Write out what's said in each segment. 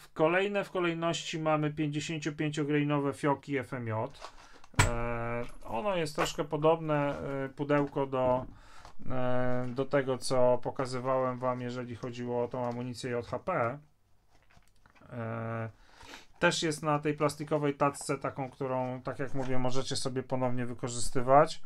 W kolejne w kolejności mamy 55-grainowe fioki FMJ. E, ono jest troszkę podobne e, pudełko do, e, do tego, co pokazywałem Wam, jeżeli chodziło o tą amunicję JHP. E, też jest na tej plastikowej tacce, taką, którą, tak jak mówię, możecie sobie ponownie wykorzystywać.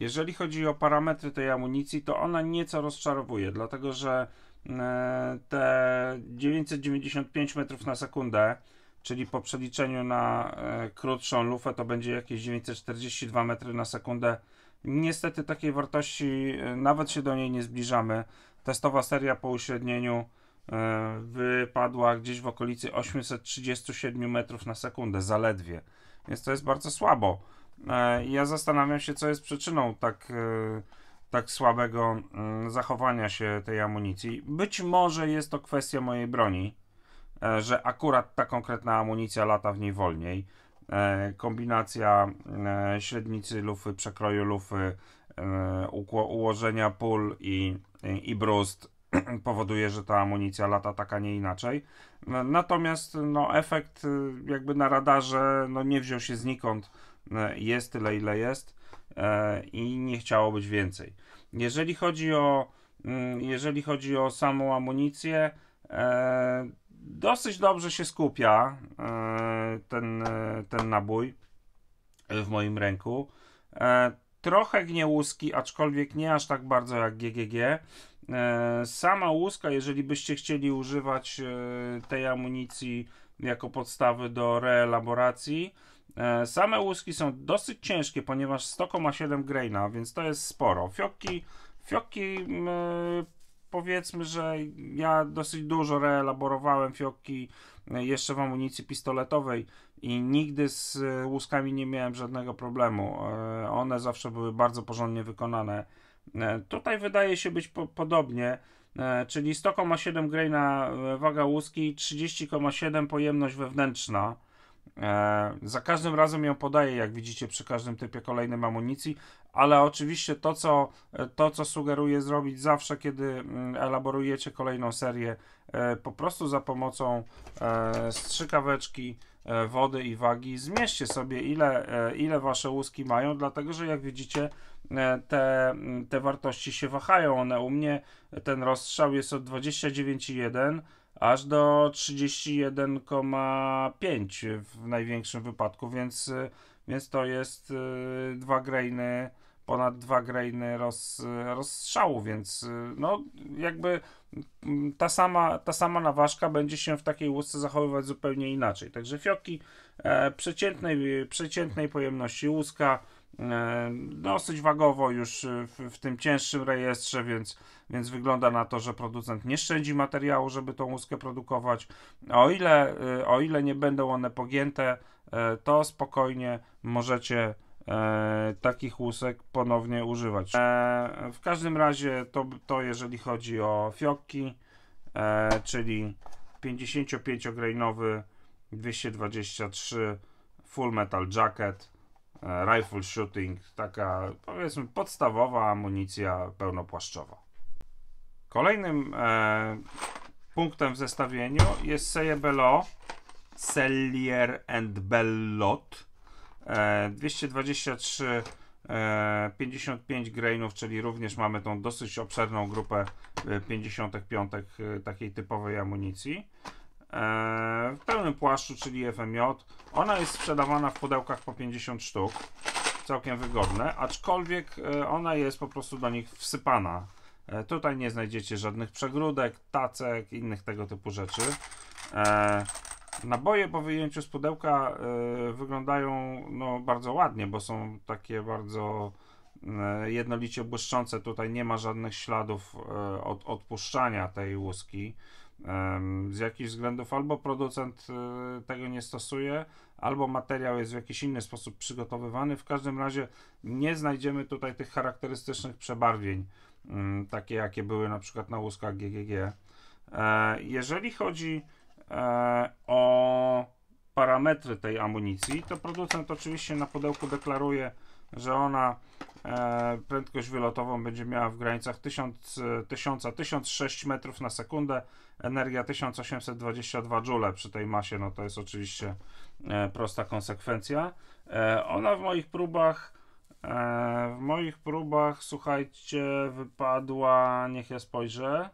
Jeżeli chodzi o parametry tej amunicji, to ona nieco rozczarowuje, dlatego że E, te 995 metrów na sekundę, czyli po przeliczeniu na e, krótszą lufę to będzie jakieś 942 metry na sekundę. Niestety takiej wartości e, nawet się do niej nie zbliżamy. Testowa seria po uśrednieniu wypadła gdzieś w okolicy 837 metrów na sekundę zaledwie, więc to jest bardzo słabo. Ja zastanawiam się, co jest przyczyną tak tak słabego mm, zachowania się tej amunicji. Być może jest to kwestia mojej broni, e, że akurat ta konkretna amunicja lata w niej wolniej. E, kombinacja e, średnicy lufy, przekroju lufy, ułożenia pól i, i brust powoduje, że ta amunicja lata tak, a nie inaczej. Natomiast no, efekt jakby na radarze no, nie wziął się znikąd. Jest tyle, ile jest. E, i nie chciało być więcej. Jeżeli chodzi o, mm, jeżeli chodzi o samą amunicję, e, dosyć dobrze się skupia e, ten, ten nabój w moim ręku. Trochę gnie łuski, aczkolwiek nie aż tak bardzo jak GGG. Sama łuska, jeżeli byście chcieli używać tej amunicji jako podstawy do reelaboracji, E, same łuski są dosyć ciężkie, ponieważ 100,7 ma graina, więc to jest sporo. Fioki, fioki yy, mm, e, powiedzmy, że ja dosyć dużo reelaborowałem fioki e, jeszcze w amunicji pistoletowej i nigdy z łuskami nie miałem żadnego problemu. One zawsze były bardzo porządnie wykonane. Tutaj wydaje się być po podobnie, czyli 100,7 graina waga łuski, 30,7 pojemność wewnętrzna. E, za każdym razem ją podaję, jak widzicie, przy każdym typie kolejnym amunicji, ale oczywiście to, co, e, to, co sugeruję zrobić zawsze, kiedy mm, elaborujecie kolejną serię, e, po prostu za pomocą e, strzykaweczki e, wody i wagi zmieście sobie, ile, e, ile wasze łuski mają, dlatego że jak widzicie, te, mm, te wartości się wahają. One u mnie, ten rozstrzał jest od 29,1 aż do 31,5 w największym wypadku, więc, y, więc to jest y, dwa grainy, ponad dwa grainy roz, rozstrzału, więc y, no jakby mm, ta sama, ta sama naważka będzie się w takiej łusce zachowywać zupełnie inaczej. Także fioki e, przeciętnej, przeciętnej pojemności łuska, E, dosyć wagowo już e, w, w, tym cięższym rejestrze, więc, więc wygląda na to, że producent nie szczędzi materiału, żeby tą łuskę produkować. O ile, e, o ile nie będą one pogięte, to spokojnie możecie E, takich łusek ponownie używać. E, w każdym razie to, to jeżeli chodzi o fiokki, e, czyli 55 grainowy 223 Full Metal Jacket E, rifle shooting, taka powiedzmy podstawowa amunicja pełnopłaszczowa. Kolejnym e, punktem w zestawieniu jest Sejebelo Sellier and Bellot e, 223 e, 55 grainów, czyli również mamy tą dosyć obszerną grupę 55 e, e, takiej typowej amunicji. E, w pełnym płaszczu, czyli FMJ. Ona jest sprzedawana w pudełkach po 50 sztuk, całkiem wygodne, aczkolwiek e, ona jest po prostu do nich wsypana. E, tutaj nie znajdziecie żadnych przegródek, tacek, innych tego typu rzeczy. Naboje po wyjęciu z pudełka wyglądają no, bardzo ładnie, bo są takie bardzo jednolicie błyszczące. Tutaj nie ma żadnych śladów od odpuszczania tej łuski. Z jakichś względów albo producent y, tego nie stosuje, albo materiał jest w jakiś inny sposób przygotowywany. W każdym razie nie znajdziemy tutaj tych charakterystycznych przebarwień, mm, takie jakie były na przykład na łuskach GGG. E, jeżeli chodzi e, o parametry tej amunicji, to producent oczywiście na pudełku deklaruje, że ona E, prędkość wylotową będzie miała w granicach 1000-1006 metrów na sekundę, energia 1822 Joule przy tej masie, no to jest oczywiście e, prosta konsekwencja. E, ona w moich próbach w moich próbach, słuchajcie, wypadła, niech ja spojrzę,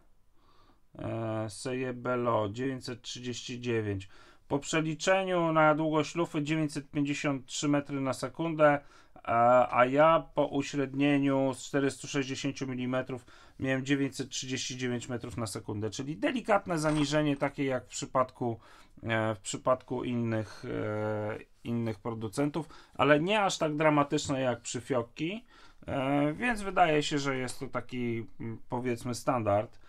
Sejebelo 939. Po przeliczeniu na długość lufy 953 metry na sekundę, e, a ja po uśrednieniu z 460 mm miałem 939 metrów na sekundę, czyli delikatne zaniżenie, takie jak w przypadku, e, w przypadku innych, e, innych producentów, ale nie aż tak dramatyczne jak przy Fiokki, więc wydaje się, że jest to taki mm, powiedzmy standard.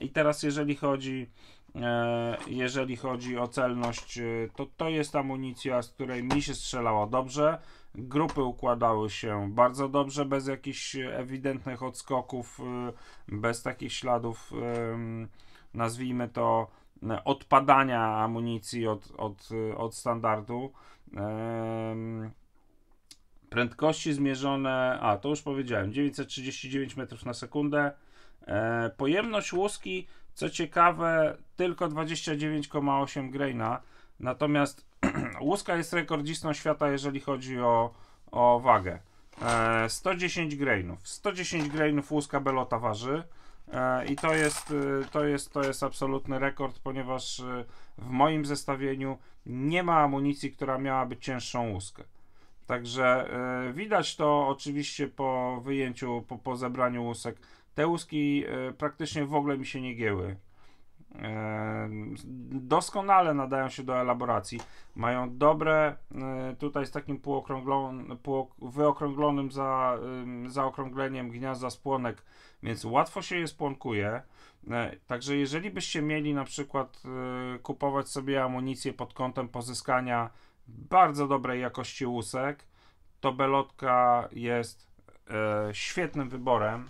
I teraz jeżeli chodzi E, jeżeli chodzi o celność, e, to to jest amunicja, z której mi się strzelało dobrze. Grupy układały się bardzo dobrze, bez jakichś ewidentnych odskoków, e, bez takich śladów, nazwijmy to, odpadania amunicji od, od, od standardu. Prędkości zmierzone, a to już powiedziałem, 939 metrów na sekundę. Pojemność łuski co ciekawe, tylko 29,8 graina. Natomiast łuska jest rekordzistą świata, jeżeli chodzi o, o wagę. E, 110 grainów. 110 grainów łuska Belota waży. E, I to jest, y, to, jest, to jest absolutny rekord, ponieważ y, w moim zestawieniu nie ma amunicji, która miałaby cięższą łuskę. Także e, widać to oczywiście po wyjęciu, po, po zebraniu łusek te łuski e, praktycznie w ogóle mi się nie gieły. E, doskonale nadają się do elaboracji. Mają dobre, e, tutaj z takim półokrąglon, wyokrąglonym za, zaokrągleniem gniazda spłonek, więc łatwo się je spłonkuje. Także jeżeli byście mieli na przykład kupować sobie amunicję pod kątem pozyskania bardzo dobrej jakości łusek, to belotka jest świetnym wyborem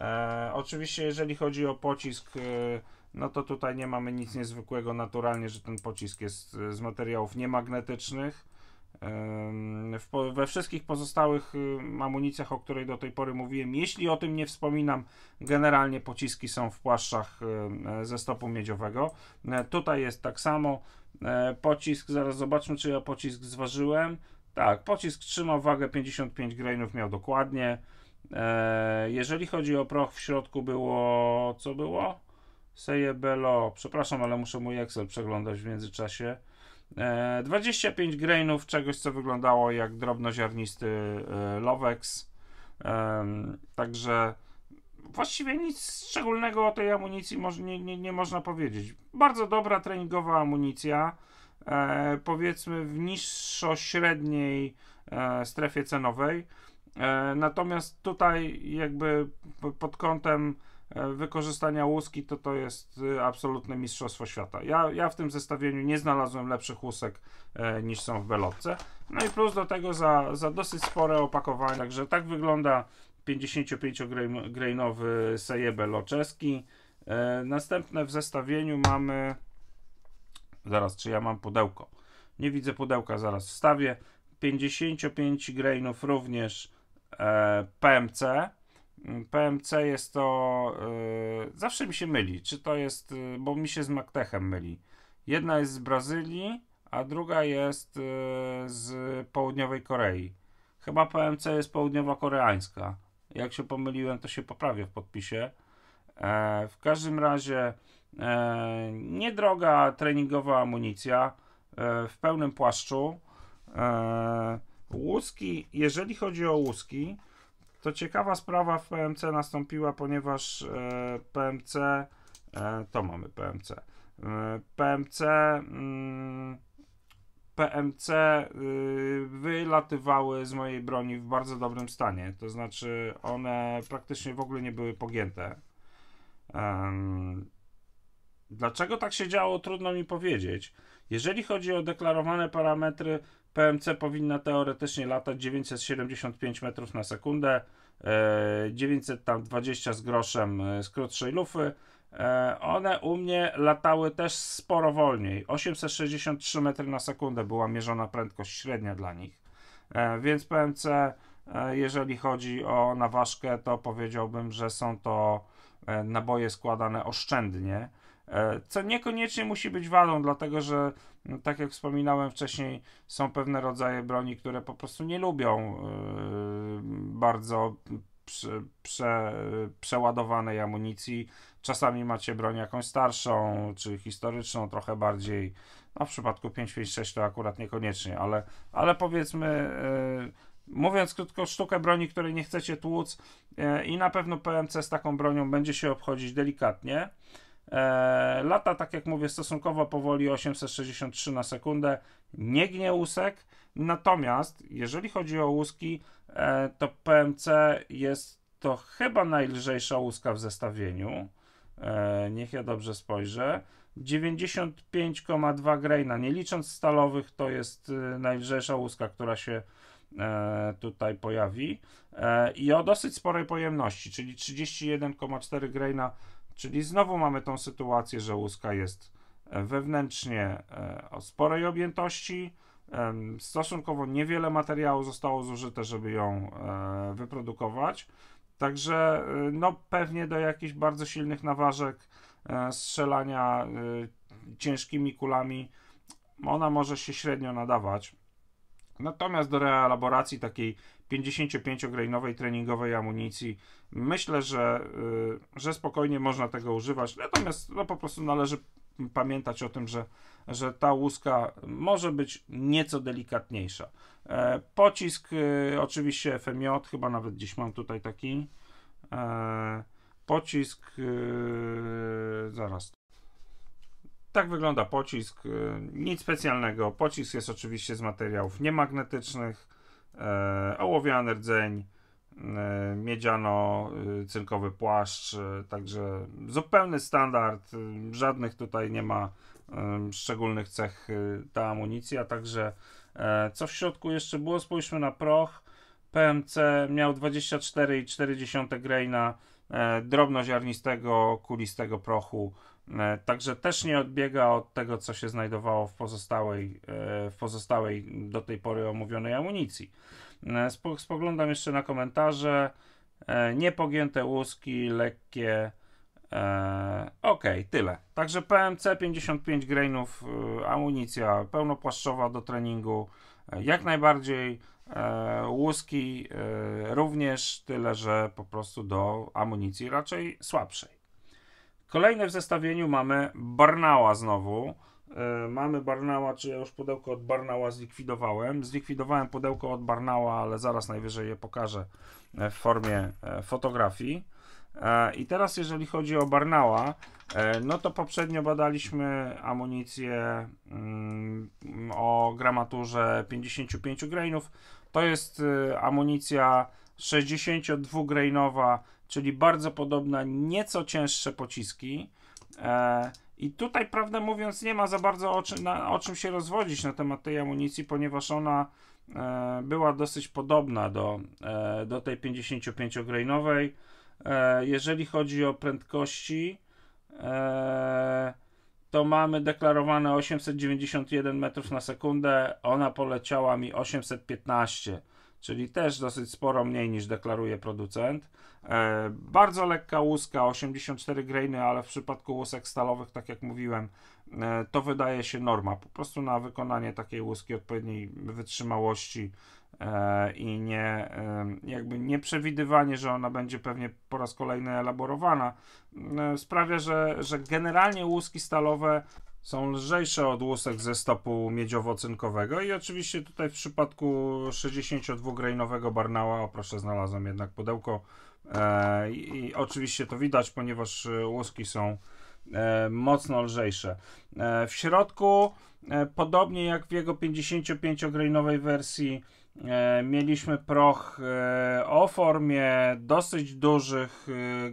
E, oczywiście, jeżeli chodzi o pocisk, e, no to tutaj nie mamy nic niezwykłego. Naturalnie, że ten pocisk jest e, z materiałów niemagnetycznych. W, we wszystkich pozostałych y, amunicjach, o której do tej pory mówiłem, jeśli o tym nie wspominam, generalnie pociski są w płaszczach e, e, ze stopu miedziowego. Tutaj jest tak samo. Pocisk, zaraz zobaczmy, czy ja pocisk zważyłem. Tak, pocisk trzymał wagę 55 grainów, miał dokładnie. E, jeżeli chodzi o proch, w środku było, co było? Sejebelo, przepraszam, ale muszę mój Excel przeglądać w międzyczasie. 25 e, grainów czegoś, co wyglądało jak drobnoziarnisty e, Lovex. Także właściwie nic szczególnego o tej amunicji nie, nie, nie można powiedzieć. Bardzo dobra treningowa amunicja. powiedzmy w niższo-średniej strefie cenowej. E, natomiast tutaj jakby pod kątem e, wykorzystania łuski to to jest y, absolutne mistrzostwo świata. Ja, ja w tym zestawieniu nie znalazłem lepszych łusek e, niż są w Belotce. No i plus do tego za, za dosyć spore opakowanie. Także tak wygląda 55-grainowy Sejebel beloczeski. następne w zestawieniu mamy... Zaraz, czy ja mam pudełko? Nie widzę pudełka, zaraz wstawię. 55 grainów również E, PMC. Mm, PMC jest to. E, zawsze mi się myli, czy to jest. E, bo mi się z MacTechem myli. Jedna jest z Brazylii, a druga jest z południowej Korei. Chyba PMC jest południowo-koreańska. Jak się pomyliłem, to się poprawię w podpisie. w każdym razie niedroga treningowa amunicja w pełnym płaszczu. Łuski, jeżeli chodzi o łuski, to ciekawa sprawa w PMC nastąpiła, ponieważ e, PMC, e, to mamy PMC, e, PMC, mm, PMC y, wylatywały z mojej broni w bardzo dobrym stanie, to znaczy one praktycznie w ogóle nie były pogięte. Dlaczego tak się działo, trudno mi powiedzieć. Jeżeli chodzi o deklarowane parametry, PMC powinna teoretycznie latać 975 metrów na sekundę, 920 e, z groszem e, z krótszej lufy. E, one u mnie latały też sporo wolniej. 863 metry na sekundę była mierzona prędkość średnia dla nich. Więc PMC, jeżeli chodzi o naważkę, to powiedziałbym, że są to naboje składane oszczędnie. E, co niekoniecznie musi być wadą, dlatego że, no, tak jak wspominałem wcześniej, są pewne rodzaje broni, które po prostu nie lubią e, bardzo prze, prze, przeładowanej amunicji. Czasami macie broń jakąś starszą, czy historyczną, trochę bardziej. No, w przypadku 556 to akurat niekoniecznie, ale, ale powiedzmy. E, mówiąc krótko, sztukę broni, której nie chcecie tłuc, i na pewno PMC z taką bronią będzie się obchodzić delikatnie. E, lata, tak jak mówię, stosunkowo powoli 863 na sekundę, nie gnie łusek. Natomiast jeżeli chodzi o łuski, e, to PMC jest to chyba najlżejsza łuska w zestawieniu. E, niech ja dobrze spojrzę. 95,2 graina, nie licząc stalowych, to jest najlżejsza łuska, która się tutaj pojawi. I o dosyć sporej pojemności, czyli 31,4 graina Czyli znowu mamy tą sytuację, że łuska jest e, wewnętrznie e, o sporej objętości. Stosunkowo niewiele materiału zostało zużyte, żeby ją e, wyprodukować. Także no pewnie do jakichś bardzo silnych naważek strzelania ciężkimi kulami ona może się średnio nadawać. Natomiast do reelaboracji takiej 55 grainowej treningowej amunicji. Myślę, że, y, że spokojnie można tego używać, natomiast no, po prostu należy pamiętać o tym, że, że ta łuska może być nieco delikatniejsza. E, pocisk, y, oczywiście FMJ, chyba nawet gdzieś mam tutaj taki. E, pocisk, y, zaraz. Tak wygląda pocisk, nic specjalnego. Pocisk jest oczywiście z materiałów niemagnetycznych E, ołowiany rdzeń, e, miedziano-cynkowy e, płaszcz, także zupełny standard, żadnych tutaj nie ma szczególnych cech ta amunicja, także co w środku jeszcze było, spójrzmy na proch, PMC miał 24,4 graina drobnoziarnistego, kulistego prochu E, także też nie odbiega od tego, co się znajdowało w pozostałej, e, w pozostałej do tej pory omówionej amunicji. E, spoglądam jeszcze na komentarze. Niepogięte łuski, lekkie. Ok, tyle. Także PMC 55 grainów, amunicja pełnopłaszczowa do treningu. Jak najbardziej łuski również, tyle że po prostu do amunicji raczej słabszej. Kolejne w zestawieniu mamy Barnała znowu. E, mamy Barnała, czy ja już pudełko od Barnała zlikwidowałem. Zlikwidowałem pudełko od Barnała, ale zaraz najwyżej je pokażę e, w formie e, fotografii. I teraz jeżeli chodzi o Barnała, no to poprzednio badaliśmy amunicję mm, o gramaturze 55 grainów. To jest amunicja 62 grainowa czyli bardzo podobne, nieco cięższe pociski. E, I tutaj, prawdę mówiąc, nie ma za bardzo o, czym, na, o czym się rozwodzić na temat tej amunicji, ponieważ ona e, była dosyć podobna do, e, do tej 55-grainowej. E, jeżeli chodzi o prędkości, e, to mamy deklarowane 891 metrów na sekundę, ona poleciała mi 815 czyli też dosyć sporo mniej niż deklaruje producent. E, bardzo lekka łuska, 84 grainy, ale w przypadku łusek stalowych, tak jak mówiłem, e, to wydaje się norma. Po prostu na wykonanie takiej łuski odpowiedniej wytrzymałości e, i nie, jakby nieprzewidywanie, że ona będzie pewnie po raz kolejny elaborowana, sprawia, że, że generalnie łuski stalowe są lżejsze od łusek ze stopu miedziowo-cynkowego i oczywiście tutaj w przypadku 62-grainowego Barnała, o proszę znalazłem jednak pudełko, e, i oczywiście to widać, ponieważ e, łuski są E, mocno lżejsze. E, w środku, e, podobnie jak w jego 55-grainowej wersji, e, mieliśmy proch e, o formie dosyć dużych,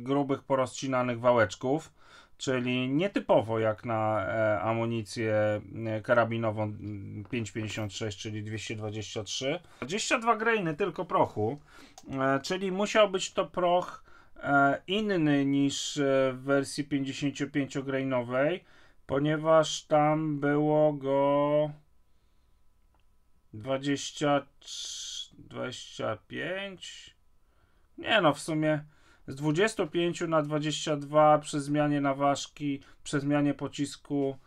grubych, porozcinanych wałeczków czyli nietypowo jak na e, amunicję e, karabinową 5,56, czyli 223. 22 grainy tylko prochu, e, czyli musiał być to proch inny niż w wersji 55-grainowej, ponieważ tam było go 20, 25. Nie no, w sumie z 25 na 22 przy zmianie naważki, przy zmianie pocisku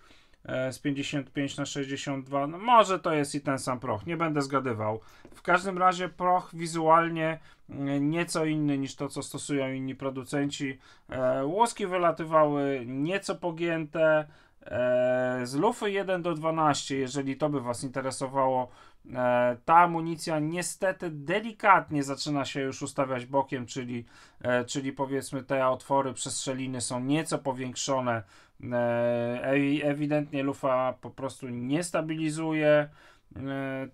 e, z 55 na 62. No może to jest i ten sam proch, nie będę zgadywał. W każdym razie proch wizualnie mm, nieco inny niż to, co stosują inni producenci. E, łoski wylatywały nieco pogięte. E, z lufy 1 do 12, jeżeli to by Was interesowało, E, ta amunicja niestety delikatnie zaczyna się już ustawiać bokiem, czyli, e, czyli powiedzmy te otwory przestrzeliny są nieco powiększone. E, ewidentnie lufa po prostu nie stabilizuje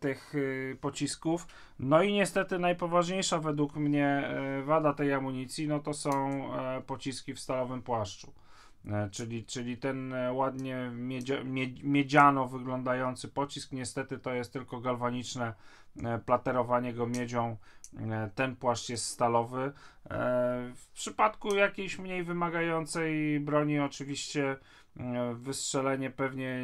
tych pocisków. No i niestety najpoważniejsza według mnie wada tej amunicji no to są pociski w stalowym płaszczu. E, czyli, czyli ten e, ładnie miedziano wyglądający pocisk, niestety to jest tylko galwaniczne e, platerowanie go miedzią. Ten płaszcz jest stalowy. W przypadku jakiejś mniej wymagającej broni, oczywiście wystrzelenie pewnie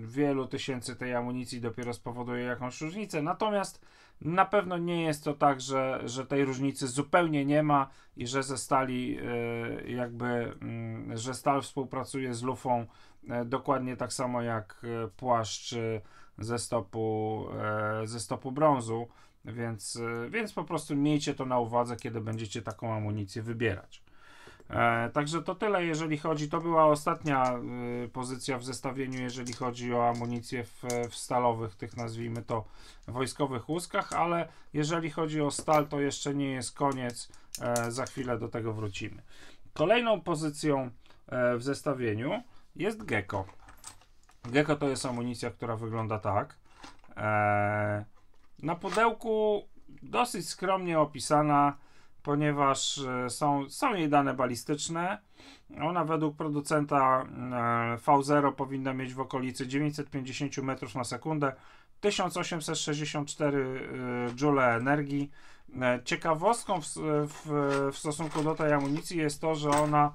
wielu tysięcy tej amunicji dopiero spowoduje jakąś różnicę. Natomiast na pewno nie jest to tak, że, że tej różnicy zupełnie nie ma i że ze stali e, jakby, mm, że stal współpracuje z lufą e, dokładnie tak samo jak e, płaszcz ze stopu, ze stopu brązu, więc, więc po prostu miejcie to na uwadze, kiedy będziecie taką amunicję wybierać. E, także to tyle, jeżeli chodzi. To była ostatnia y, pozycja w zestawieniu, jeżeli chodzi o amunicję w, w, stalowych, tych nazwijmy to wojskowych łuskach, ale jeżeli chodzi o stal, to jeszcze nie jest koniec. E, za chwilę do tego wrócimy. Kolejną pozycją e, w zestawieniu jest Gecko. Gecko to jest amunicja, która wygląda tak. E, na pudełku dosyć skromnie opisana ponieważ e, są, są jej dane balistyczne. Ona według producenta e, V0 powinna mieć w okolicy 950 metrów na sekundę, 1864 e, joule energii. Ciekawostką w, w, w, stosunku do tej amunicji jest to, że ona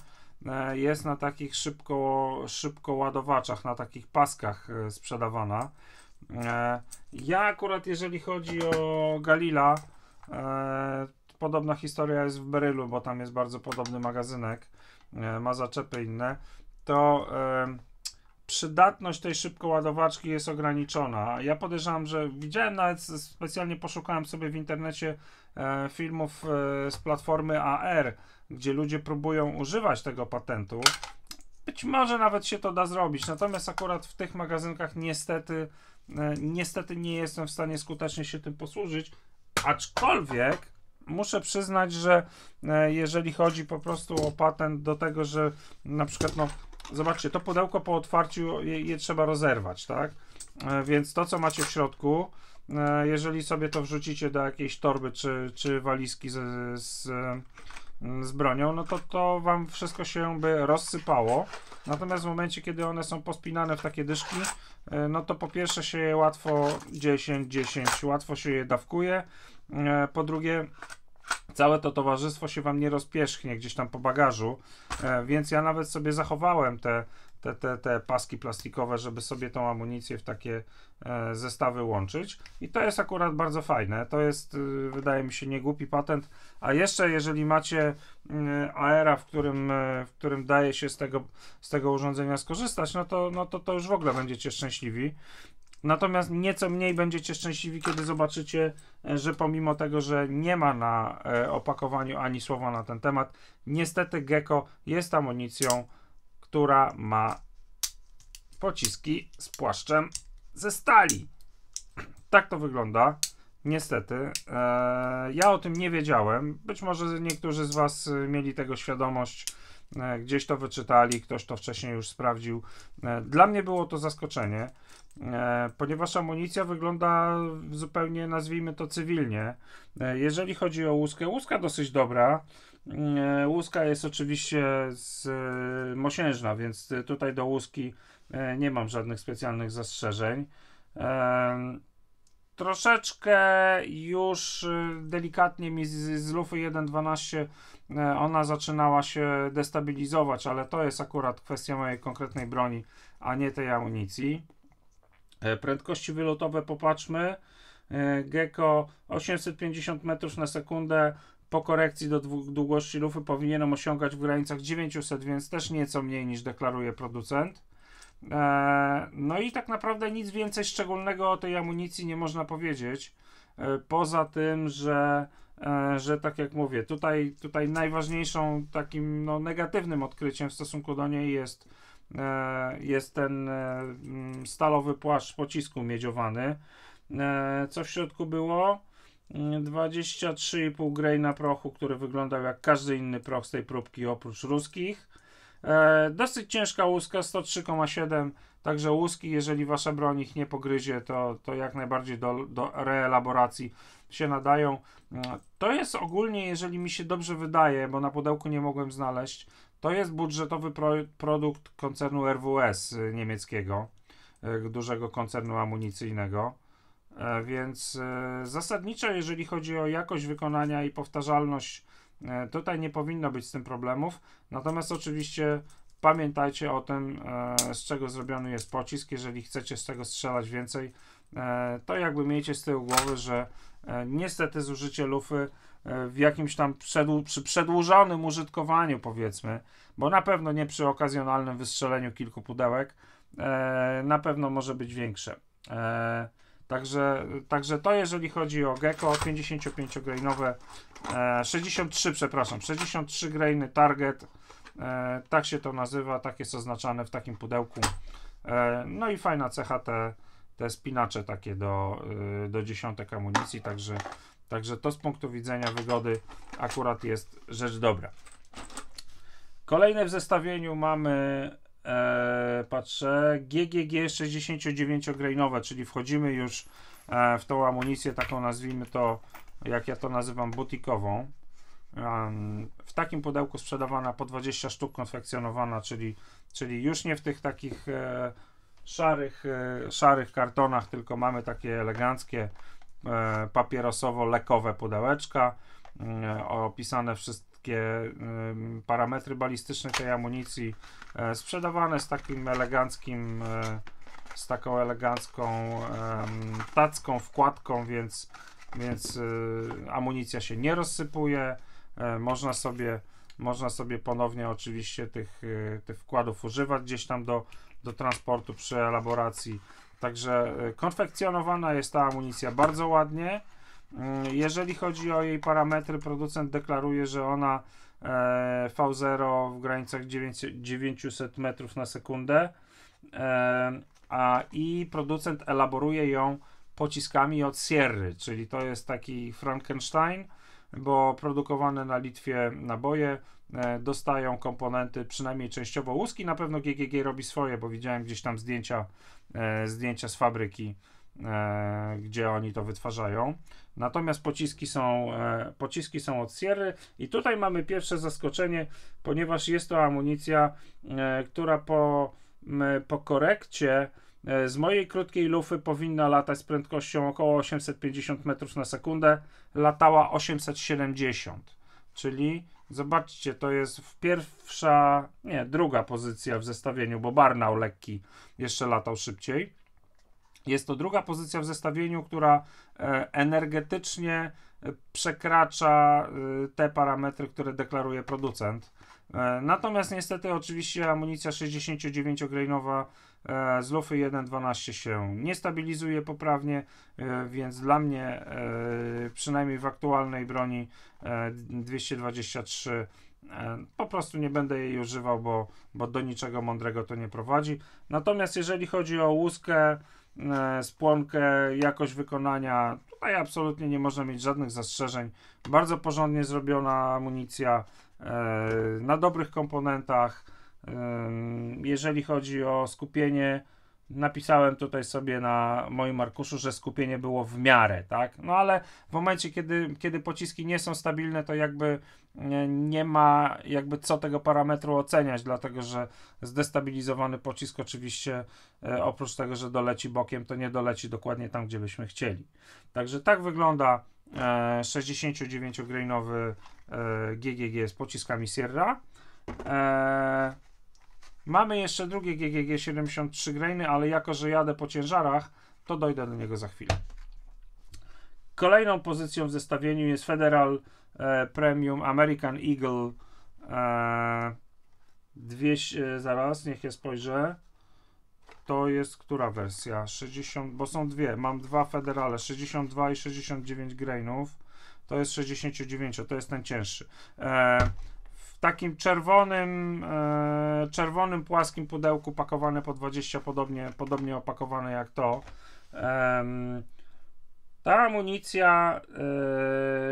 jest na takich szybko, szybko ładowaczach, na takich paskach sprzedawana. Ja akurat jeżeli chodzi o Galila, podobna historia jest w Berylu, bo tam jest bardzo podobny magazynek, e, ma zaczepy inne, to e, przydatność tej szybkoładowaczki jest ograniczona. Ja podejrzewam, że widziałem nawet, specjalnie poszukałem sobie w internecie e, filmów z platformy AR, gdzie ludzie próbują używać tego patentu. Być może nawet się to da zrobić, natomiast akurat w tych magazynkach niestety, niestety nie jestem w stanie skutecznie się tym posłużyć, aczkolwiek muszę przyznać, że e, jeżeli chodzi po prostu o patent do tego, że na przykład, no zobaczcie, to pudełko po otwarciu je, je trzeba rozerwać, tak? E, więc to, co macie w środku, e, jeżeli sobie to wrzucicie do jakiejś torby czy, czy walizki z, z, z, bronią, no to to wam wszystko się by rozsypało. Natomiast w momencie, kiedy one są pospinane w takie dyszki, no to po pierwsze się je łatwo 10, 10, łatwo się je dawkuje, E, po drugie, całe to towarzystwo się wam nie rozpierzchnie gdzieś tam po bagażu, e, więc ja nawet sobie zachowałem te, te, te, te paski plastikowe, żeby sobie tą amunicję w takie e, zestawy łączyć. I to jest akurat bardzo fajne. To jest, y, wydaje mi się, niegłupi patent. A jeszcze, jeżeli macie y, aera, w którym, w którym daje się z tego, z tego urządzenia skorzystać, no to, no to to już w ogóle będziecie szczęśliwi. Natomiast nieco mniej będziecie szczęśliwi, kiedy zobaczycie, e, że pomimo tego, że nie ma na e, opakowaniu ani słowa na ten temat, niestety Gecko jest amunicją, która ma pociski z płaszczem ze stali. Tak to wygląda. Niestety, e, ja o tym nie wiedziałem. Być może niektórzy z Was mieli tego świadomość, E, gdzieś to wyczytali, ktoś to wcześniej już sprawdził. E, dla mnie było to zaskoczenie, e, ponieważ amunicja wygląda zupełnie, nazwijmy to cywilnie. Jeżeli chodzi o łuskę, łuska dosyć dobra. Łuska jest oczywiście z mosiężna, więc tutaj do łuski nie mam żadnych specjalnych zastrzeżeń troszeczkę już y, delikatnie mi z, z lufy 1.12 y, ona zaczynała się destabilizować, ale to jest akurat kwestia mojej konkretnej broni, a nie tej amunicji. E, prędkości wylotowe popatrzmy. E, Gecko 850 metrów na sekundę po korekcji do długości lufy powinienem osiągać w granicach 900, więc też nieco mniej niż deklaruje producent. E, no i tak naprawdę nic więcej szczególnego o tej amunicji nie można powiedzieć. E, poza tym, że, e, że tak jak mówię, tutaj, tutaj najważniejszą takim no, negatywnym odkryciem w stosunku do niej jest, jest ten mm, stalowy płaszcz pocisku miedziowany. Co w środku było? 23,5 grej na prochu, który wyglądał jak każdy inny proch z tej próbki oprócz ruskich. E, dosyć ciężka łuska, 103,7, także łuski, jeżeli wasza broń ich nie pogryzie, to, to jak najbardziej do, do reelaboracji się nadają. E, to jest ogólnie, jeżeli mi się dobrze wydaje, bo na pudełku nie mogłem znaleźć, to jest budżetowy pro, produkt koncernu RWS y, niemieckiego, e, dużego koncernu amunicyjnego. E, więc y, zasadniczo, jeżeli chodzi o jakość wykonania i powtarzalność E, tutaj nie powinno być z tym problemów, natomiast oczywiście pamiętajcie o tym, e, z czego zrobiony jest pocisk. Jeżeli chcecie z tego strzelać więcej, e, to jakby miejcie z tyłu głowy, że niestety zużycie lufy w jakimś tam przedłu przy przedłużonym użytkowaniu, powiedzmy, bo na pewno nie przy okazjonalnym wystrzeleniu kilku pudełek, na pewno może być większe. Także, także to jeżeli chodzi o Gecko 55-grainowe, e, 63, przepraszam, 63 grainy target, e, tak się to nazywa, tak jest oznaczane w takim pudełku. E, no i fajna cecha te, te spinacze takie do, y, do dziesiątek amunicji, także, także to z punktu widzenia wygody akurat jest rzecz dobra. Kolejne w zestawieniu mamy E, patrzę, GGG 69-grainowe, czyli wchodzimy już e, w tą amunicję, taką nazwijmy to, jak ja to nazywam, butikową. w takim pudełku sprzedawana po 20 sztuk konfekcjonowana, czyli, czyli już nie w tych takich e, szarych, e, szarych kartonach, tylko mamy takie eleganckie e, papierosowo-lekowe pudełeczka mm, e, opisane wszystko wszystkie parametry balistyczne tej amunicji e, sprzedawane z takim eleganckim, e, z taką elegancką tacką, wkładką, więc, więc e, amunicja się nie rozsypuje. Można sobie, można sobie ponownie oczywiście tych, tych wkładów używać gdzieś tam do, do transportu przy elaboracji. Także konfekcjonowana jest ta amunicja bardzo ładnie. E, jeżeli chodzi o jej parametry, producent deklaruje, że ona e, V0 w granicach 900 metrów na sekundę, e, a i producent elaboruje ją pociskami od Sierry, czyli to jest taki Frankenstein, bo produkowane na Litwie naboje dostają komponenty przynajmniej częściowo łuski, na pewno GGG robi swoje, bo widziałem gdzieś tam zdjęcia, zdjęcia z fabryki e, gdzie oni to wytwarzają. Natomiast pociski są, e, pociski są od Sierry i tutaj mamy pierwsze zaskoczenie, ponieważ jest to amunicja, e, która po, po korekcie e, z mojej krótkiej lufy powinna latać z prędkością około 850 metrów na sekundę, latała 870, czyli Zobaczcie, to jest w pierwsza, nie, druga pozycja w zestawieniu, bo Barnał lekki jeszcze latał szybciej. Jest to druga pozycja w zestawieniu, która e, energetycznie e, przekracza e, te parametry, które deklaruje producent. Natomiast niestety oczywiście amunicja 69-grainowa z lufy 1.12 się nie stabilizuje poprawnie, więc dla mnie przynajmniej w aktualnej broni 223 po prostu nie będę jej używał, bo, bo do niczego mądrego to nie prowadzi. Natomiast jeżeli chodzi o łuskę E, spłonkę, jakość wykonania. Tutaj absolutnie nie można mieć żadnych zastrzeżeń. Bardzo porządnie zrobiona amunicja e, na dobrych komponentach. E, jeżeli chodzi o skupienie napisałem tutaj sobie na moim arkuszu, że skupienie było w miarę, tak? No ale w momencie, kiedy, kiedy pociski nie są stabilne, to jakby e, nie ma jakby co tego parametru oceniać, dlatego że zdestabilizowany pocisk oczywiście e, oprócz tego, że doleci bokiem, to nie doleci dokładnie tam, gdzie byśmy chcieli. Także tak wygląda e, 69-grainowy e, GGG z pociskami Sierra. E, Mamy jeszcze drugie GGG 73 grainy, ale jako, że jadę po ciężarach, to dojdę do niego za chwilę. Kolejną pozycją w zestawieniu jest Federal e, Premium American Eagle e, 200, e, zaraz, niech je spojrzę. To jest która wersja? 60, bo są dwie. Mam dwa federale, 62 i 69 grainów. To jest 69, to jest ten cięższy. E, takim czerwonym, e, czerwonym płaskim pudełku pakowane po 20, podobnie, podobnie opakowane jak to. ta amunicja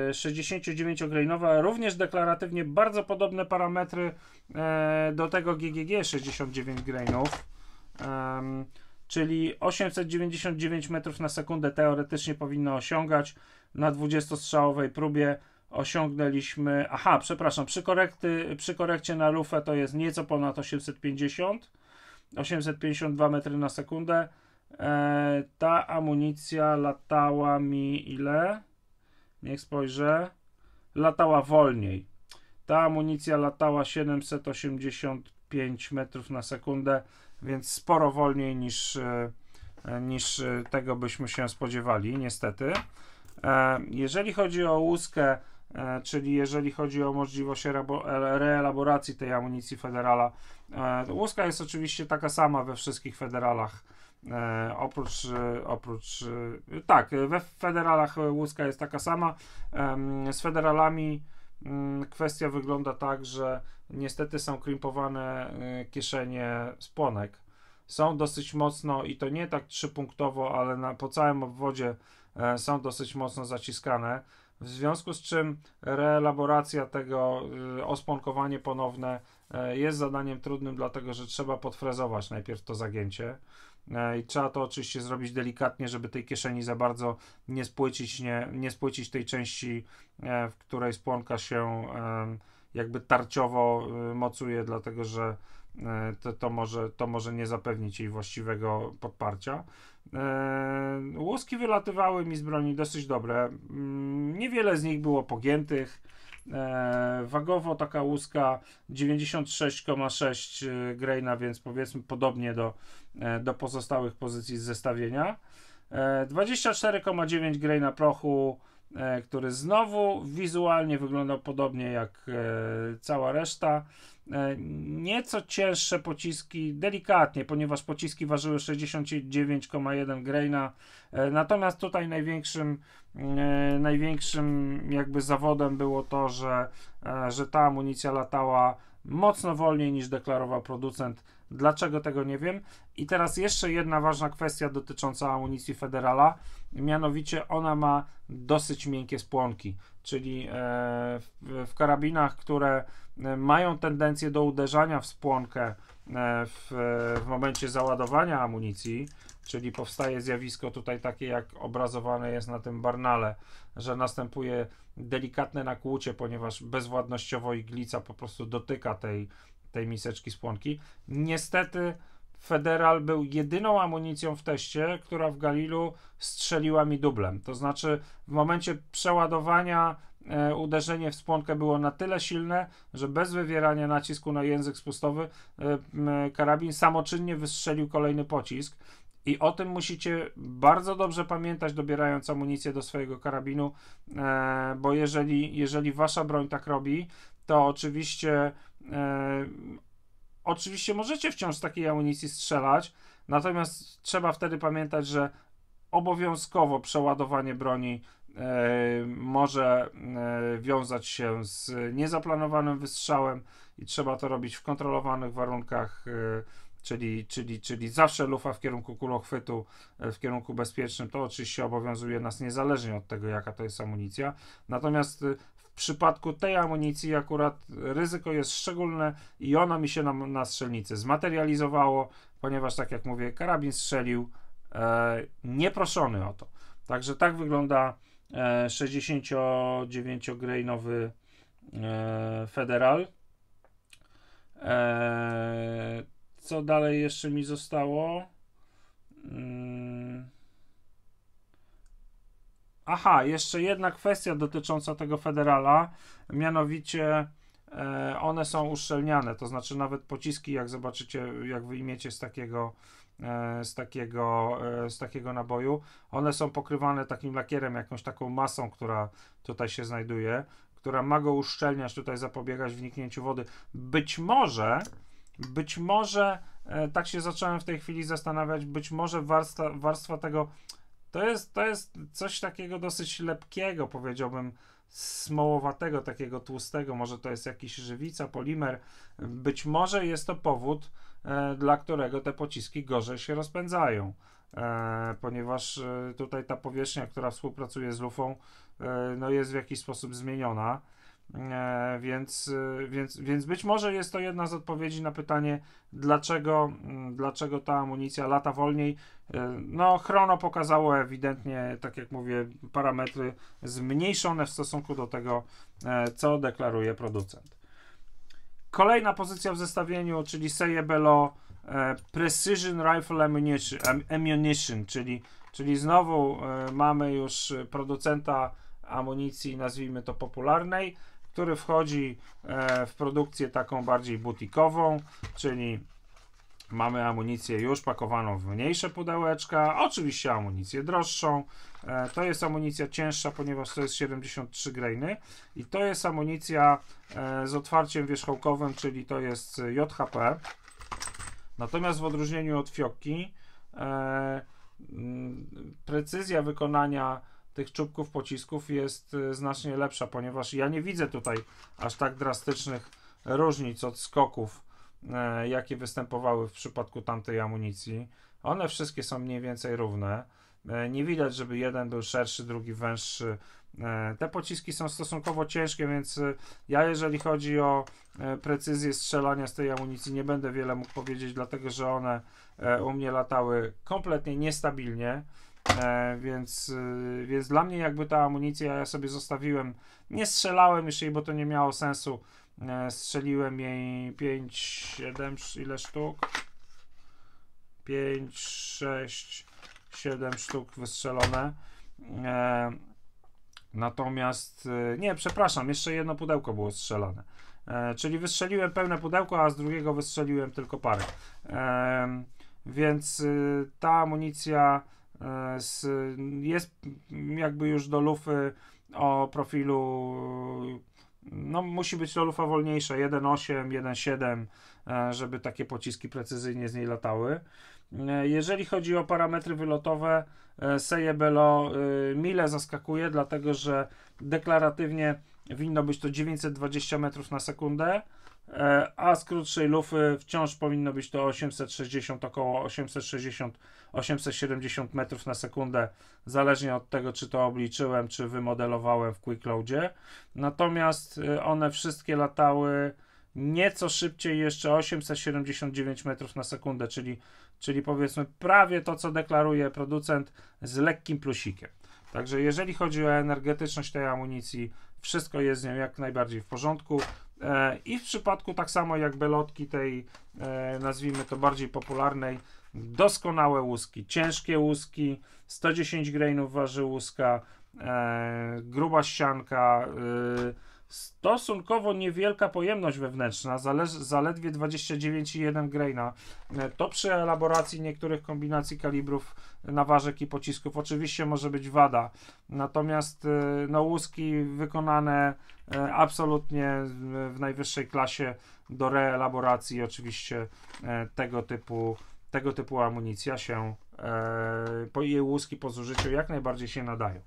e, 69-grainowa również deklaratywnie bardzo podobne parametry e, do tego GGG 69 grainów. Um, czyli 899 metrów na sekundę teoretycznie powinno osiągać na 20-strzałowej próbie osiągnęliśmy, aha, przepraszam, przy, korekty, przy korekcie na lufę to jest nieco ponad 850, 852 metry na sekundę. E, ta amunicja latała mi ile? Niech spojrzę. Latała wolniej. Ta amunicja latała 785 metrów na sekundę, więc sporo wolniej niż, e, niż e, tego byśmy się spodziewali, niestety. E, jeżeli chodzi o łuskę, E, czyli jeżeli chodzi o możliwość e, reelaboracji tej amunicji federala. E, łuska jest oczywiście taka sama we wszystkich federalach. E, oprócz, oprócz tak, we federalach łuska jest taka sama. E, z federalami mm, kwestia wygląda tak, że niestety są krimpowane kieszenie sponek. Są dosyć mocno i to nie tak trzypunktowo, ale na, po całym obwodzie e, są dosyć mocno zaciskane w związku z czym reelaboracja tego, y, osponkowanie ponowne y, jest zadaniem trudnym, dlatego że trzeba podfrezować najpierw to zagięcie. Y, I trzeba to oczywiście zrobić delikatnie, żeby tej kieszeni za bardzo nie spłycić, nie, nie spłycić tej części, w której spłonka się jakby tarciowo mocuje, dlatego że E, to, to, może, to może nie zapewnić jej właściwego podparcia. E, łuski wylatywały mi z broni dosyć dobre. Mm, niewiele z nich było pogiętych. E, wagowo taka łuska 96,6 graina, więc powiedzmy podobnie do, do pozostałych pozycji z zestawienia. 24,9 graina prochu, który znowu wizualnie wyglądał podobnie jak cała reszta. E, nieco cięższe pociski, delikatnie, ponieważ pociski ważyły 69,1 graina. E, natomiast tutaj największym, e, największym jakby zawodem było to, że, że ta amunicja latała mocno wolniej niż deklarował producent Dlaczego tego nie wiem? I teraz jeszcze jedna ważna kwestia dotycząca amunicji Federala, mianowicie ona ma dosyć miękkie spłonki, czyli e, w karabinach, które e, mają tendencję do uderzania w spłonkę e, w, w momencie załadowania amunicji, czyli powstaje zjawisko tutaj takie, jak obrazowane jest na tym barnale, że następuje delikatne nakłucie, ponieważ bezwładnościowo iglica po prostu dotyka tej, tej miseczki z płonki. Niestety Federal był jedyną amunicją w teście, która w Galilu strzeliła mi dublem. To znaczy w momencie przeładowania e, uderzenie w spłonkę było na tyle silne, że bez wywierania nacisku na język spustowy e, e karabin samoczynnie wystrzelił kolejny pocisk. I o tym musicie bardzo dobrze pamiętać, dobierając amunicję do swojego karabinu, e, bo jeżeli, jeżeli wasza broń tak robi, to oczywiście E, oczywiście możecie wciąż z takiej amunicji strzelać, natomiast trzeba wtedy pamiętać, że obowiązkowo przeładowanie broni e, może e, wiązać się z niezaplanowanym wystrzałem i trzeba to robić w kontrolowanych warunkach, czyli, czyli, czyli zawsze lufa w kierunku kulochwytu, w kierunku bezpiecznym. To oczywiście obowiązuje nas niezależnie od tego, jaka to jest amunicja. Natomiast przypadku tej amunicji akurat ryzyko jest szczególne i ono mi się na, na strzelnicy zmaterializowało, ponieważ tak jak mówię, karabin strzelił e, nieproszony o to. Także tak wygląda e, 69-grainowy e, Federal. E, co dalej jeszcze mi zostało? Mm Aha, jeszcze jedna kwestia dotycząca tego federala, mianowicie e, one są uszczelniane, to znaczy nawet pociski, jak zobaczycie, jak wyjmiecie z takiego, e, z takiego, e, z takiego naboju, one są pokrywane takim lakierem, jakąś taką masą, która tutaj się znajduje, która ma go uszczelniać, tutaj zapobiegać wniknięciu wody. Być może, być może, e, tak się zacząłem w tej chwili zastanawiać, być może warstwa, warstwa tego to jest, to jest coś takiego dosyć lepkiego, powiedziałbym, smołowatego, takiego tłustego. Może to jest jakiś żywica, polimer. Być może jest to powód, e, dla którego te pociski gorzej się rozpędzają. E, ponieważ e, tutaj ta powierzchnia, która współpracuje z lufą, e, no jest w jakiś sposób zmieniona. E, więc, e, więc, więc być może jest to jedna z odpowiedzi na pytanie, dlaczego, mm, dlaczego ta amunicja lata wolniej. E, no, chrono pokazało ewidentnie, tak jak mówię, parametry zmniejszone w stosunku do tego, co deklaruje producent. Kolejna pozycja w zestawieniu, czyli Sejebelo Precision Rifle Ammunition, czyli, czyli znowu mamy już producenta amunicji, nazwijmy to popularnej, który wchodzi e, w produkcję taką bardziej butikową, czyli mamy amunicję już pakowaną w mniejsze pudełeczka, oczywiście amunicję droższą. E, to jest amunicja cięższa, ponieważ to jest 73 grainy i to jest amunicja e, z otwarciem wierzchołkowym, czyli to jest JHP. Natomiast w odróżnieniu od fioki precyzja wykonania tych czubków pocisków jest y, znacznie lepsza, ponieważ ja nie widzę tutaj aż tak drastycznych różnic od skoków, e, jakie występowały w przypadku tamtej amunicji. One wszystkie są mniej więcej równe. E, nie widać, żeby jeden był szerszy, drugi węższy. E, te pociski są stosunkowo ciężkie, więc y, ja jeżeli chodzi o precyzję strzelania z tej amunicji nie będę wiele mógł powiedzieć, dlatego że one u mnie latały kompletnie niestabilnie. E, więc, y, więc dla mnie jakby ta amunicja ja sobie zostawiłem. Nie strzelałem już jej, bo to nie miało sensu. E, strzeliłem jej 5, 7, ile sztuk? 5, 6, 7 sztuk wystrzelone. E, natomiast, y, nie, przepraszam, jeszcze jedno pudełko było strzelane. E, czyli wystrzeliłem pełne pudełko, a z drugiego wystrzeliłem tylko parę. E, więc y, ta amunicja E, z, jest jakby już do lufy o profilu no musi być to lufa wolniejsza 1.8, 1.7 e, żeby takie pociski precyzyjnie z niej latały e, jeżeli chodzi o parametry wylotowe Sejebelo mile zaskakuje dlatego, że deklaratywnie winno być to 920 metrów na sekundę E, a z krótszej lufy wciąż powinno być to 860, około 860-870 metrów na sekundę, zależnie od tego, czy to obliczyłem, czy wymodelowałem w QuickLoadzie. Natomiast y, one wszystkie latały nieco szybciej, jeszcze 879 metrów na sekundę, czyli, czyli powiedzmy prawie to, co deklaruje producent, z lekkim plusikiem. Także jeżeli chodzi o energetyczność tej amunicji, wszystko jest z nią jak najbardziej w porządku. E, I w przypadku tak samo jak belotki tej, e, nazwijmy to bardziej popularnej, doskonałe łuski, ciężkie łuski, 110 grainów waży łuska, e, gruba ścianka, Stosunkowo niewielka pojemność wewnętrzna, zaledwie 29,1 graina. E, to przy elaboracji niektórych kombinacji kalibrów e, naważek i pocisków oczywiście może być wada. Natomiast e, no, łuski wykonane absolutnie w najwyższej klasie do reelaboracji oczywiście tego typu tego typu amunicja się, po jej łuski po zużyciu jak najbardziej się nadają.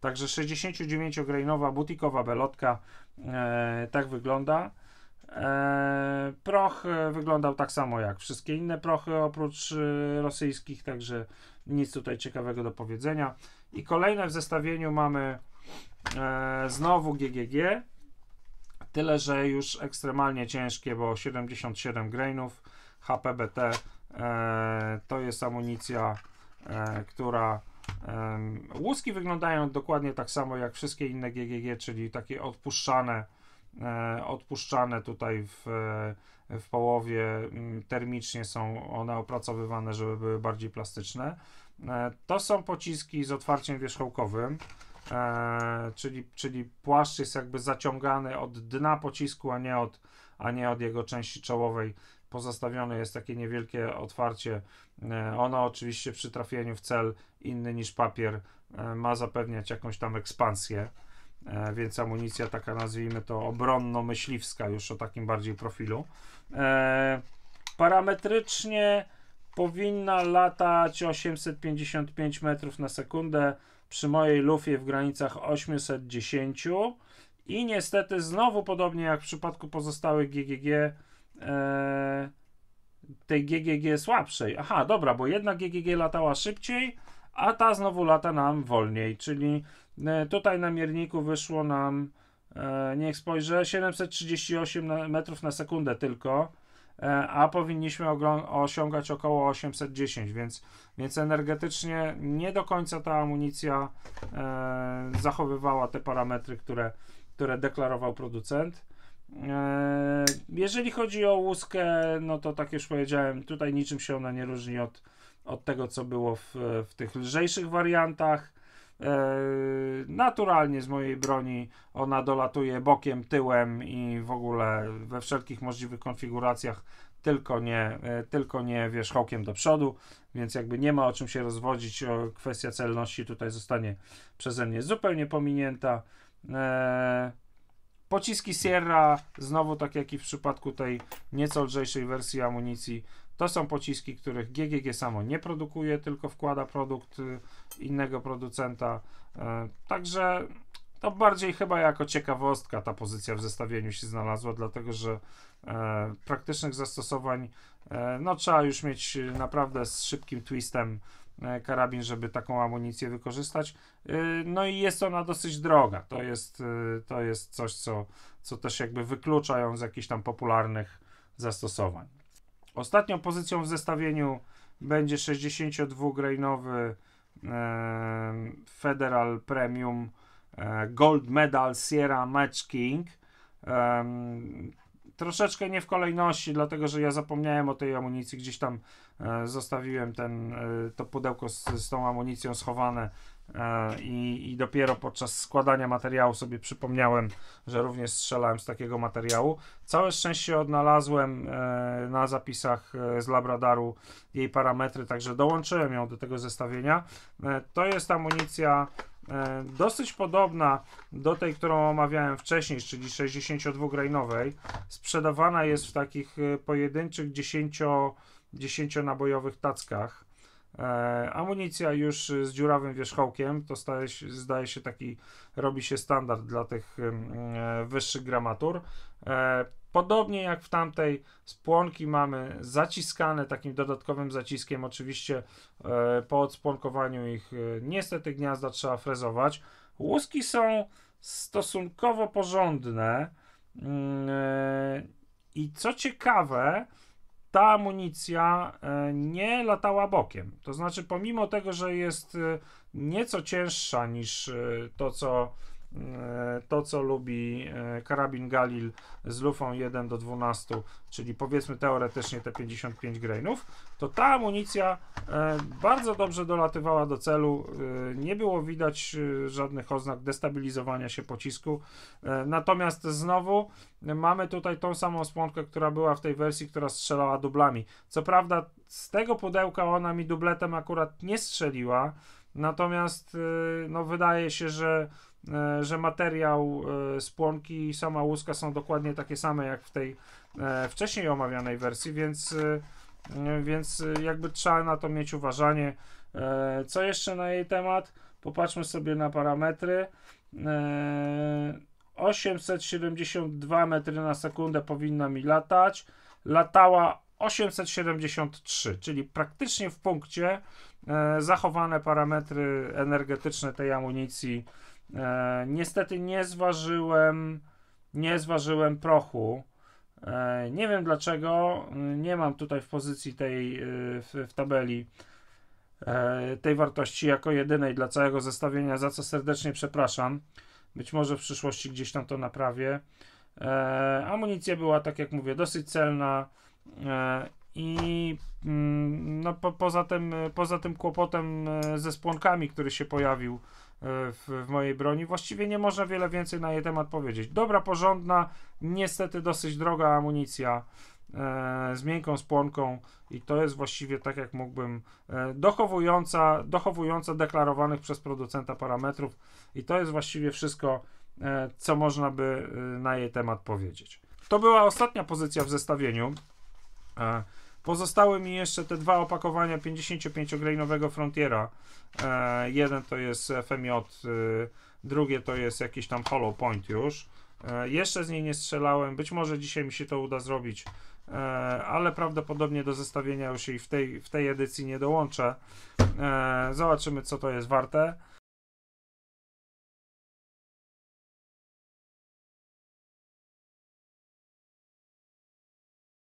Także 69-grainowa butikowa belotka e, tak wygląda. E, proch e, wyglądał tak samo jak wszystkie inne prochy oprócz e, rosyjskich, także nic tutaj ciekawego do powiedzenia. I kolejne w zestawieniu mamy e, znowu GGG, tyle że już ekstremalnie ciężkie, bo 77 grainów HPBT e, to jest amunicja, która łuski wyglądają dokładnie tak samo jak wszystkie inne GGG, czyli takie odpuszczane, e, odpuszczane tutaj w, e, w połowie mm, termicznie są one opracowywane, żeby były bardziej plastyczne. E, to są pociski z otwarciem wierzchołkowym. czyli, czyli płaszcz jest jakby zaciągany od dna pocisku, a nie od, a nie od jego części czołowej pozostawione jest takie niewielkie otwarcie. E, ono oczywiście przy trafieniu w cel inny niż papier e, ma zapewniać jakąś tam ekspansję, e, więc amunicja taka nazwijmy to obronno-myśliwska już o takim bardziej profilu. Parametrycznie powinna latać 855 metrów na sekundę przy mojej lufie w granicach 810 i niestety znowu podobnie jak w przypadku pozostałych GGG e, tej GGG słabszej. Aha, dobra, bo jedna GGG latała szybciej, a ta znowu lata nam wolniej, czyli e, tutaj na mierniku wyszło nam, e, niech spojrzę, 738 metrów na sekundę tylko, e, a powinniśmy osiągać około 810, więc, więc energetycznie nie do końca ta amunicja e, zachowywała te parametry, które, które deklarował producent. E, jeżeli chodzi o łuskę, no to tak już powiedziałem, tutaj niczym się ona nie różni od, od tego, co było w, w tych lżejszych wariantach. E, naturalnie z mojej broni ona dolatuje bokiem, tyłem i w ogóle we wszelkich możliwych konfiguracjach, tylko nie, e, tylko nie wierzchołkiem do przodu, więc jakby nie ma o czym się rozwodzić. Kwestia celności tutaj zostanie przeze mnie zupełnie pominięta. Pociski Sierra, znowu tak jak i w przypadku tej nieco lżejszej wersji amunicji, to są pociski, których GGG samo nie produkuje, tylko wkłada produkt y, innego producenta. E, także to bardziej chyba jako ciekawostka ta pozycja w zestawieniu się znalazła, dlatego że e, praktycznych zastosowań e, no trzeba już mieć naprawdę z szybkim twistem E, karabin, żeby taką amunicję wykorzystać. E, no i jest ona dosyć droga. To jest, e, to jest coś, co, co też jakby wyklucza ją z jakichś tam popularnych zastosowań. Ostatnią pozycją w zestawieniu będzie 62-grainowy Federal Premium Gold Medal Sierra Match King troszeczkę nie w kolejności, dlatego że ja zapomniałem o tej amunicji, gdzieś tam e, zostawiłem ten, e, to pudełko z, z, tą amunicją schowane e, i, i, dopiero podczas składania materiału sobie przypomniałem, że również strzelałem z takiego materiału. Całe szczęście odnalazłem e, na zapisach e, z Labradaru jej parametry, także dołączyłem ją do tego zestawienia. E, to jest amunicja E, dosyć podobna do tej, którą omawiałem wcześniej, czyli 62-grainowej. Sprzedawana jest w takich e, pojedynczych 10, 10 nabojowych tackach. E, amunicja już z dziurawym wierzchołkiem, to staje się, zdaje się taki, robi się standard dla tych mm, e, wyższych gramatur. E, Podobnie jak w tamtej spłonki mamy zaciskane takim dodatkowym zaciskiem. Oczywiście e, po odspłonkowaniu ich e, niestety gniazda trzeba frezować. Łuski są stosunkowo porządne mm, e, i co ciekawe, ta amunicja nie latała bokiem. To znaczy, pomimo tego, że jest nieco cięższa niż to, co E, to, co lubi e, karabin Galil z lufą 1 do 12, czyli powiedzmy teoretycznie te 55 grainów, to ta amunicja e, bardzo dobrze dolatywała do celu. Nie było widać żadnych oznak destabilizowania się pocisku. Natomiast znowu mamy tutaj tą samą sponkę, która była w tej wersji, która strzelała dublami. Co prawda z tego pudełka ona mi dubletem akurat nie strzeliła, natomiast no wydaje się, że E, że materiał e, z i sama łuska są dokładnie takie same jak w tej e, wcześniej omawianej wersji, więc, więc jakby trzeba na to mieć uważanie. Co jeszcze na jej temat? Popatrzmy sobie na parametry. 872 metry na sekundę powinna mi latać. Latała 873, czyli praktycznie w punkcie zachowane parametry energetyczne tej amunicji E, niestety nie zważyłem, nie zważyłem prochu. E, nie wiem dlaczego, mm, nie mam tutaj w pozycji tej, y, w, w tabeli e, tej wartości jako jedynej dla całego zestawienia, za co serdecznie przepraszam. Być może w przyszłości gdzieś tam to naprawię. E, amunicja była, tak jak mówię, dosyć celna e, i mm, no, po, poza, tym, poza tym kłopotem e, ze spłonkami, który się pojawił w, w, mojej broni. Właściwie nie można wiele więcej na jej temat powiedzieć. Dobra, porządna, niestety dosyć droga amunicja e, z miękką spłonką i to jest właściwie tak jak mógłbym e, dochowująca, dochowująca deklarowanych przez producenta parametrów i to jest właściwie wszystko, e, co można by e, na jej temat powiedzieć. To była ostatnia pozycja w zestawieniu. E, Pozostały mi jeszcze te dwa opakowania 55-grainowego Frontiera. E, jeden to jest FMJ, e, drugie to jest jakiś tam Hollow Point już. E, jeszcze z niej nie strzelałem, być może dzisiaj mi się to uda zrobić, e, ale prawdopodobnie do zestawienia już jej w tej, w tej edycji nie dołączę. E, zobaczymy co to jest warte.